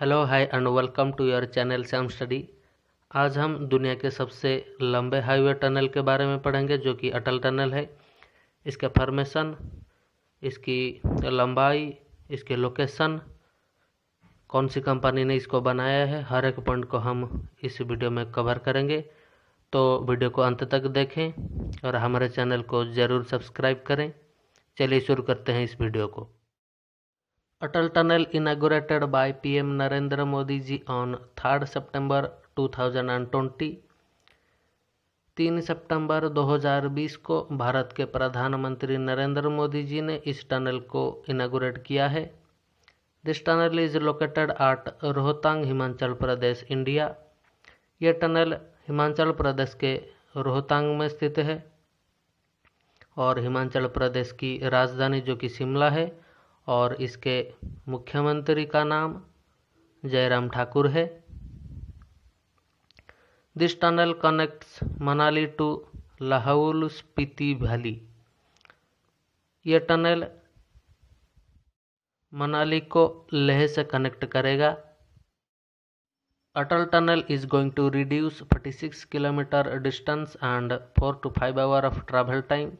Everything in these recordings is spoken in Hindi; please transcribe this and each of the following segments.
hello hi and welcome to your channel Sam Study आज हम दुनिया के सबसे लंबे हाईवे टनल के बारे में पढ़ेंगे जो कि अटल टनल है इसका फॉर्मेशन इसकी लंबाई इसके लोकेशन कौन सी कंपनी ने इसको बनाया है हर एक पॉइंट को हम इस वीडियो में कवर करेंगे तो वीडियो को अंत तक देखें और हमारे चैनल को ज़रूर सब्सक्राइब करें चलिए शुरू करते हैं इस वीडियो को Atal tunnel inaugurated by PM Narendra Modi ji on third September 2020 तीन सितंबर 2020 को भारत के प्रधानमंत्री नरेंद्र मोदी जी ने इस टनल को इनागोरेट किया है this tunnel is located at Rohtang Himachal Pradesh India यह टनल हिमाचल प्रदेश के रोहतांग में स्थित है और हिमाचल प्रदेश की राजधानी जो कि शिमला है और इसके मुख्यमंत्री का नाम जयराम ठाकुर है this tunnel connects Manali to Lahaul Spiti valley ये टनल मनाली को लेह से कनेक्ट करेगा Atal tunnel is going to reduce 46 kilometre distance and 4 to 5 hour of travel time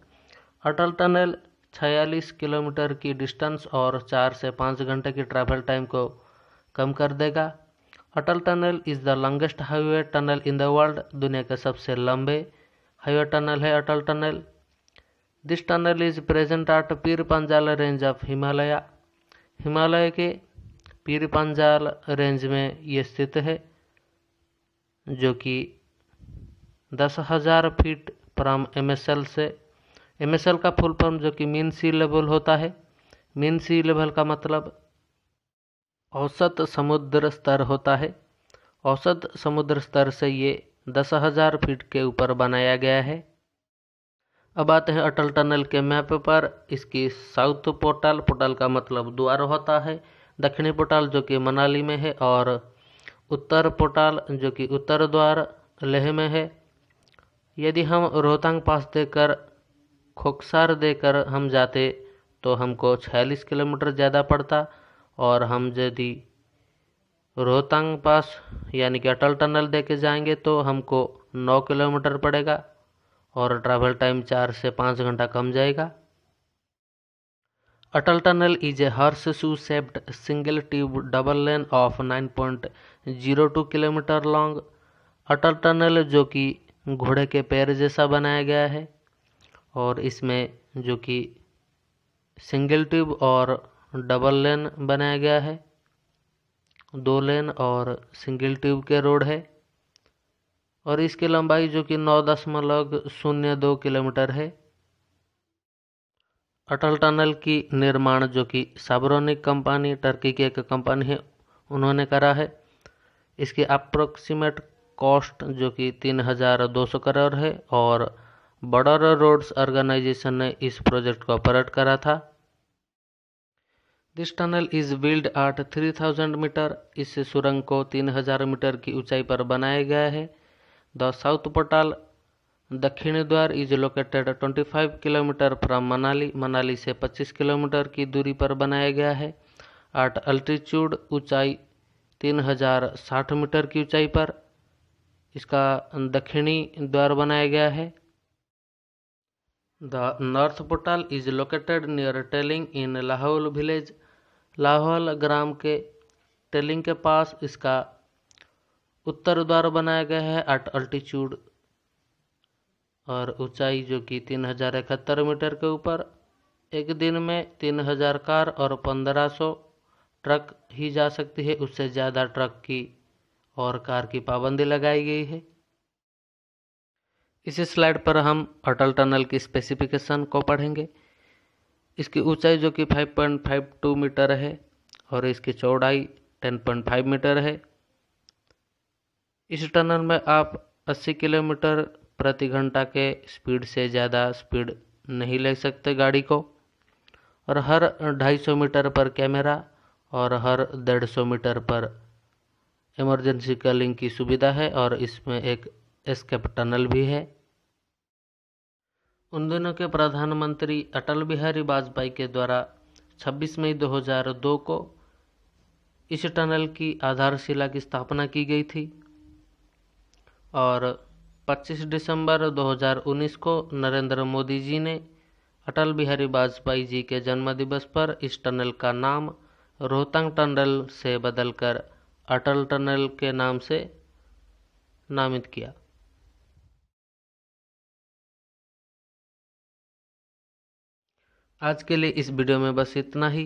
Atal tunnel छियालीस किलोमीटर की डिस्टेंस और चार से पाँच घंटे की ट्रैवल टाइम को कम कर देगा Atal tunnel is the longest highway tunnel in the world दुनिया के सबसे लंबे हाईवे टनल है Atal tunnel this tunnel is present at Pir Panjal range of Himalaya Himalaya के पीर पंजाल रेंज में ये स्थित है जो कि दस हज़ार फीट फ्रॉम एम से एम का फुल फॉर्म जो कि मीन सी लेवल होता है मीन सी लेवल का मतलब औसत समुद्र स्तर होता है औसत समुद्र स्तर से ये दस हज़ार फीट के ऊपर बनाया गया है अब आते हैं अटल टनल के मैप पर इसकी साउथ पोर्टल पोर्टल का मतलब द्वार होता है दक्षिणी पोर्टल जो कि मनाली में है और उत्तर पोर्टल जो कि उत्तर द्वार लेह में है यदि हम रोहतांग पास देकर खोखसार देकर हम जाते तो हमको छियालीस किलोमीटर ज़्यादा पड़ता और हम यदि रोहतांग पास यानी कि अटल टनल दे के जाएंगे तो हमको नौ किलोमीटर पड़ेगा और ट्रैवल टाइम चार से पाँच घंटा कम जाएगा Atal tunnel is a horse shoe shaped single tube double lane of 9.02 kilometre long Atal tunnel जो कि घोड़े के पैर जैसा बनाया गया है और इसमें जो कि सिंगल ट्यूब और डबल लेन बनाया गया है दो लेन और सिंगल ट्यूब के रोड है और इसकी लंबाई जो कि नौ दशमलव शून्य दो किलोमीटर है अटल टनल की निर्माण जो कि साबरोनिक कंपनी टर्की की एक कंपनी है उन्होंने करा है इसकी अप्रोक्सीमेट कॉस्ट जो कि तीन हज़ार दो सौ करोड़ है और बॉर्डर रोड्स ऑर्गेनाइजेशन ने इस प्रोजेक्ट को ऑपरेट करा था this tunnel is build at 3000 metre इस सुरंग को 3000 मीटर की ऊंचाई पर बनाया गया है द साउथ पोर्टल दक्षिण द्वार is located 25 kilometre from Manali Manali से 25 किलोमीटर की दूरी पर बनाया गया है आट अल्टीट्यूड ऊंचाई 3060 मीटर की ऊंचाई पर इसका दक्षिणी द्वार बनाया गया है The north portal is located near Teling in Lahaul village Lahaul ग्राम के टेलिंग के पास इसका उत्तर द्वार बनाया गया है एट अल्टीट्यूड और ऊंचाई जो कि तीन हजार इकहत्तर मीटर के ऊपर एक दिन में तीन हजार कार और पंद्रह सौ ट्रक ही जा सकती है उससे ज़्यादा ट्रक की और कार की पाबंदी लगाई गई है इसी स्लाइड पर हम अटल टनल की स्पेसिफिकेशन को पढ़ेंगे इसकी ऊंचाई जो कि 5.52 मीटर है और इसकी चौड़ाई 10.5 मीटर है इस टनल में आप 80 किलोमीटर प्रति घंटा के स्पीड से ज़्यादा स्पीड नहीं ले सकते गाड़ी को और हर 250 मीटर पर कैमरा और हर 150 मीटर पर इमरजेंसी कॉलिंग की सुविधा है और इसमें एक एस्केप टनल भी है उन दिनों के प्रधानमंत्री अटल बिहारी वाजपेयी के द्वारा 26 मई 2002 को इस टनल की आधारशिला की स्थापना की गई थी और 25 दिसंबर 2019 को नरेंद्र मोदी जी ने अटल बिहारी वाजपेयी जी के जन्मदिवस पर इस टनल का नाम रोहतांग टनल से बदलकर अटल टनल के नाम से नामित किया आज के लिए इस वीडियो में बस इतना ही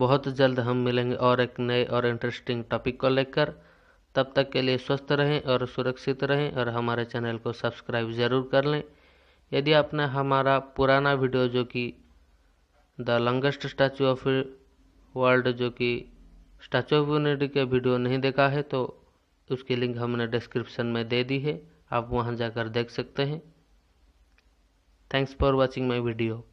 बहुत जल्द हम मिलेंगे और एक नए और इंटरेस्टिंग टॉपिक को लेकर तब तक के लिए स्वस्थ रहें और सुरक्षित रहें और हमारे चैनल को सब्सक्राइब ज़रूर कर लें यदि आपने हमारा पुराना वीडियो जो कि the longest statue of world जो कि स्टैचू ऑफ यूनिटी के वीडियो नहीं देखा है तो उसकी लिंक हमने डिस्क्रिप्शन में दे दी है आप वहां जाकर देख सकते हैं thanks for watching my video